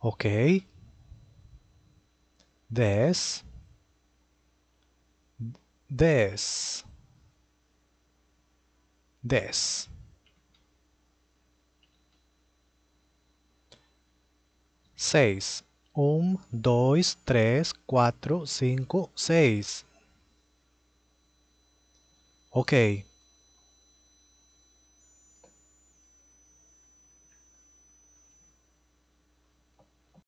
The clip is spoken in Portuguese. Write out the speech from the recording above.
Ok. Dez. Dez. Dez. Seis. Um, dois, três, quatro, cinco, seis. Ok.